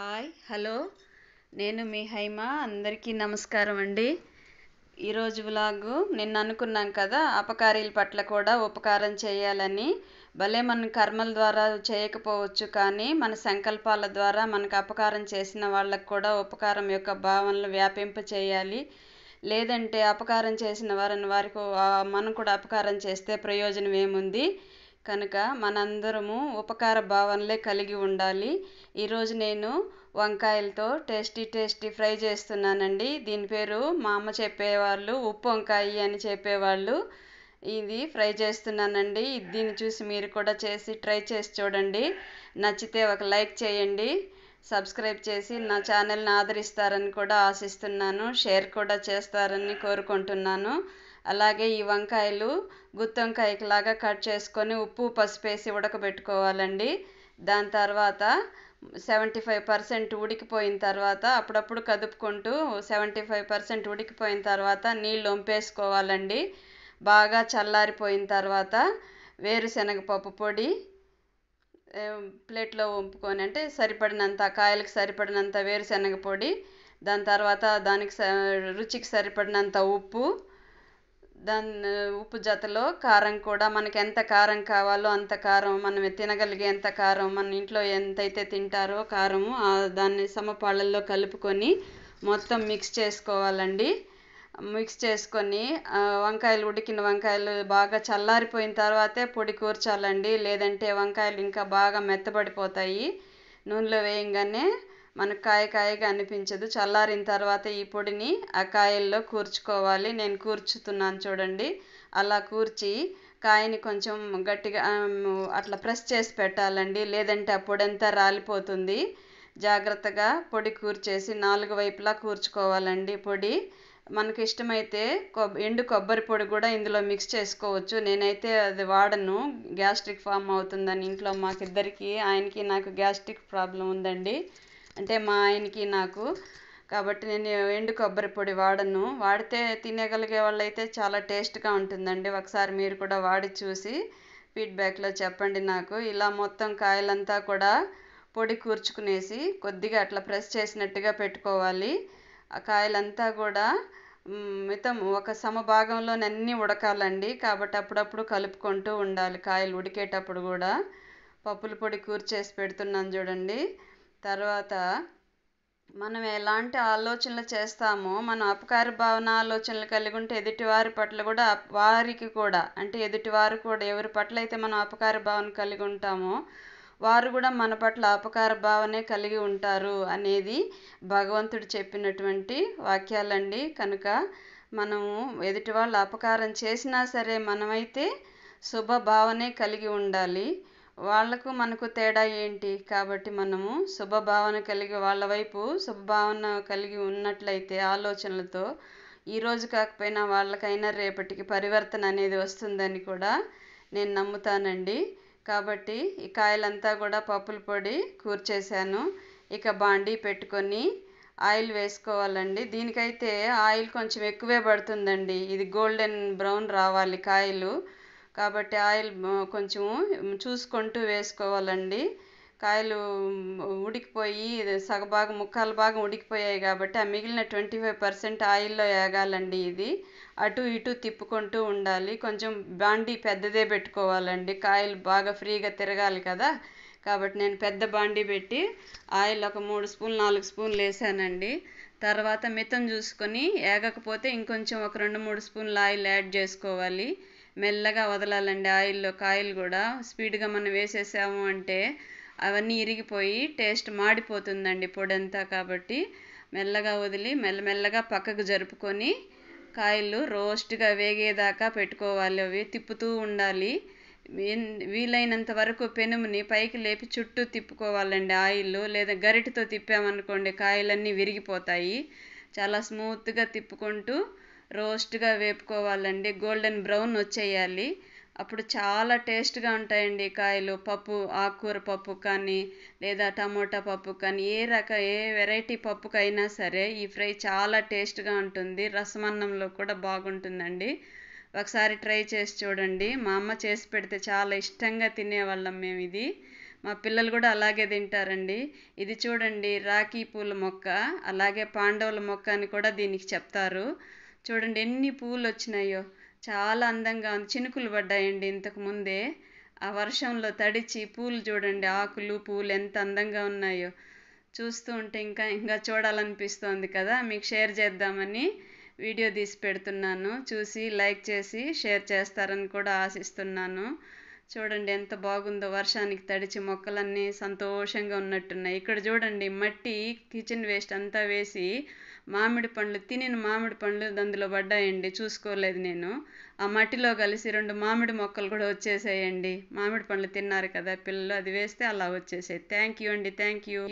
hi hello నేను మీ హైమ అందరికీ నమస్కారం అండి ఈరోజు లాగు నిన్న అనుకున్నాం కదా అపకారీల పట్ల కూడా ఉపకారం చేయాలని భలే మన కర్మల ద్వారా చేయకపోవచ్చు కానీ మన సంకల్పాల ద్వారా మనకు అపకారం చేసిన వాళ్ళకు కూడా ఉపకారం యొక్క భావనలు వ్యాపింప చేయాలి లేదంటే అపకారం చేసిన వారిని వారికి మనం కూడా అపకారం చేస్తే ప్రయోజనం ఏముంది కనుక మనందరము ఉపకార భావనలే కలిగి ఉండాలి ఈరోజు నేను వంకాయలతో టేస్టీ టేస్టీ ఫ్రై చేస్తున్నానండి దీని పేరు మా అమ్మ చెప్పేవాళ్ళు ఉప్పు వంకాయ అని చెప్పేవాళ్ళు ఇది ఫ్రై చేస్తున్నానండి దీన్ని చూసి మీరు కూడా చేసి ట్రై చేసి చూడండి నచ్చితే ఒక లైక్ చేయండి సబ్స్క్రైబ్ చేసి నా ఛానల్ని ఆదరిస్తారని కూడా ఆశిస్తున్నాను షేర్ కూడా చేస్తారని కోరుకుంటున్నాను అలాగే ఈ వంకాయలు లాగా కట్ చేసుకొని ఉప్పు పసుపు వేసి ఉడకబెట్టుకోవాలండి దాని తర్వాత సెవెంటీ ఫైవ్ పర్సెంట్ ఉడికిపోయిన తర్వాత అప్పుడప్పుడు కదుపుకుంటూ సెవెంటీ ఫైవ్ పర్సెంట్ ఉడికిపోయిన తర్వాత నీళ్ళు వంపేసుకోవాలండి బాగా చల్లారిపోయిన తర్వాత వేరుశనగ పప్పు పొడి ప్లేట్లో వంపుకొని అంటే సరిపడినంత కాయలకు సరిపడినంత వేరుశనగ పొడి దాని తర్వాత దానికి రుచికి సరిపడినంత ఉప్పు దాని ఉప్పు జతలో కారం కూడా మనకి ఎంత కారం కావాలో అంత కారం మనం తినగలిగే ఎంత కారం మన ఇంట్లో ఎంతైతే తింటారో కారము దాన్ని సమపాళ్ళల్లో కలుపుకొని మొత్తం మిక్స్ చేసుకోవాలండి మిక్స్ చేసుకొని వంకాయలు ఉడికిన వంకాయలు బాగా చల్లారిపోయిన తర్వాతే పొడి కూర్చాలండి లేదంటే వంకాయలు ఇంకా బాగా మెత్తబడిపోతాయి నూనెలో వేయంగానే మనకు కాయ కాయగా అనిపించదు చల్లారిన తర్వాత ఈ పొడిని ఆ కాయల్లో కూర్చుకోవాలి నేను కూర్చుతున్నాను చూడండి అలా కూర్చి కాయని కొంచెం గట్టిగా అట్లా ప్రెస్ చేసి పెట్టాలండి లేదంటే ఆ పొడి అంతా రాలిపోతుంది జాగ్రత్తగా పొడి కూర్చేసి నాలుగు వైపులా కూర్చుకోవాలండి పొడి మనకి ఇష్టమైతే కొబ్బ ఎండు కొబ్బరి పొడి కూడా ఇందులో మిక్స్ చేసుకోవచ్చు నేనైతే అది వాడను గ్యాస్ట్రిక్ ఫామ్ అవుతుందని ఇంట్లో మాకిద్దరికి ఆయనకి నాకు గ్యాస్ట్రిక్ ప్రాబ్లం ఉందండి అంటే మా ఆయనకి నాకు కాబట్టి నేను ఎండు కొబ్బరి పొడి వాడను వాడితే తినగలిగే వాళ్ళైతే చాలా టేస్ట్గా ఉంటుందండి ఒకసారి మీరు కూడా వాడి చూసి ఫీడ్బ్యాక్లో చెప్పండి నాకు ఇలా మొత్తం కాయలంతా కూడా పొడి కూర్చుకునేసి కొద్దిగా అట్లా ప్రెస్ చేసినట్టుగా పెట్టుకోవాలి ఆ కాయలంతా కూడా మితం ఒక సమభాగంలోని అన్నీ ఉడకాలండి కాబట్టి అప్పుడప్పుడు కలుపుకుంటూ ఉండాలి కాయలు ఉడికేటప్పుడు కూడా పప్పుల పొడి కూర్చేసి పెడుతున్నాను చూడండి తర్వాత మనం ఎలాంటి ఆలోచనలు చేస్తామో మనం అపకార భావన ఆలోచనలు కలిగి ఉంటే ఎదుటివారి పట్ల కూడా వారికి కూడా అంటే ఎదుటివారు కూడా ఎవరి పట్ల అయితే మనం అపకార భావన కలిగి ఉంటామో వారు కూడా మన పట్ల అపకార భావనే కలిగి ఉంటారు అనేది భగవంతుడు చెప్పినటువంటి వాక్యాలండి కనుక మనము ఎదుటి వాళ్ళు అపకారం చేసినా సరే మనమైతే శుభ భావనే కలిగి ఉండాలి వాళ్ళకు మనకు తేడా ఏంటి కాబట్టి మనము శుభభావన కలిగి వాళ్ళ వైపు శుభభావన కలిగి ఉన్నట్లయితే ఆలోచనలతో ఈరోజు కాకపోయినా వాళ్ళకైనా రేపటికి పరివర్తన అనేది వస్తుందని కూడా నేను నమ్ముతానండి కాబట్టి ఈ కాయలంతా కూడా పప్పుల పొడి కూర్చేశాను ఇక బాండీ పెట్టుకొని ఆయిల్ వేసుకోవాలండి దీనికైతే ఆయిల్ కొంచెం ఎక్కువే పడుతుందండి ఇది గోల్డెన్ బ్రౌన్ రావాలి కాయలు కాబట్టి ఆయిల్ కొంచెము చూసుకుంటూ వేసుకోవాలండి కాయలు ఉడికిపోయి సగభాగం ముక్కాలు భాగం ఉడికిపోయాయి కాబట్టి ఆ మిగిలిన ట్వంటీ ఫైవ్ పర్సెంట్ ఆయిల్లో వేగాలండి ఇది అటు ఇటు తిప్పుకుంటూ ఉండాలి కొంచెం బాండీ పెద్దదే పెట్టుకోవాలండి కాయలు బాగా ఫ్రీగా తిరగాలి కదా కాబట్టి నేను పెద్ద బాండీ పెట్టి ఆయిల్ ఒక మూడు స్పూన్ నాలుగు స్పూన్లు వేసానండి తర్వాత మితం చూసుకొని వేగకపోతే ఇంకొంచెం ఒక రెండు మూడు స్పూన్లు ఆయిల్ యాడ్ చేసుకోవాలి మెల్లగా వదలాలండి ఆయిల్లో కాయలు కూడా స్పీడ్గా మనం వేసేసాము అంటే అవన్నీ ఇరిగిపోయి టేస్ట్ మాడిపోతుందండి పొడంతా కాబట్టి మెల్లగా వదిలి మెల్లమెల్లగా పక్కకు జరుపుకొని కాయలు రోస్ట్గా వేగేదాకా పెట్టుకోవాలి అవి తిప్పుతూ ఉండాలి వీలైనంత వరకు పెనుముని పైకి లేపి చుట్టూ తిప్పుకోవాలండి ఆయిల్ లేదా గరిటతో తిప్పామనుకోండి కాయలన్నీ విరిగిపోతాయి చాలా స్మూత్గా తిప్పుకుంటూ రోస్ట్గా వేపుకోవాలండి గోల్డెన్ బ్రౌన్ వచ్చేయాలి అప్పుడు చాలా టేస్ట్గా ఉంటాయండి కాయలు పప్పు ఆకుకూర పప్పు కానీ లేదా టమోటా పప్పు కానీ ఏ రక ఏ వెరైటీ పప్పుకైనా సరే ఈ ఫ్రై చాలా టేస్ట్గా ఉంటుంది రసమన్నంలో కూడా బాగుంటుందండి ఒకసారి ట్రై చేసి చూడండి మా అమ్మ చేసి పెడితే చాలా ఇష్టంగా తినేవాళ్ళం మేము ఇది మా పిల్లలు కూడా అలాగే తింటారండి ఇది చూడండి రాఖీ పూల మొక్క అలాగే పాండవుల మొక్క అని కూడా దీనికి చెప్తారు చూడండి ఎన్ని పూలు వచ్చినాయో చాలా అందంగా ఉంది చినుకులు పడ్డాయండి ఇంతకు ముందే ఆ వర్షంలో తడిచి పూలు చూడండి ఆకులు పూలు ఎంత అందంగా ఉన్నాయో చూస్తూ ఉంటే ఇంకా ఇంకా చూడాలనిపిస్తోంది కదా మీకు షేర్ చేద్దామని వీడియో తీసి పెడుతున్నాను చూసి లైక్ చేసి షేర్ చేస్తారని కూడా ఆశిస్తున్నాను చూడండి ఎంత బాగుందో వర్షానికి తడిచి మొక్కలన్నీ సంతోషంగా ఉన్నట్టున్నాయి ఇక్కడ చూడండి మట్టి కిచెన్ వేస్ట్ అంతా వేసి మామిడి పండ్లు తినిన మామిడి పండ్లు అందులో పడ్డాయండి చూసుకోలేదు నేను ఆ మట్టిలో కలిసి రెండు మామిడి మొక్కలు కూడా వచ్చేసాయండి మామిడి పండ్లు తిన్నారు కదా పిల్లలు అది వేస్తే అలా వచ్చేసాయి థ్యాంక్ యూ అండి థ్యాంక్ యూ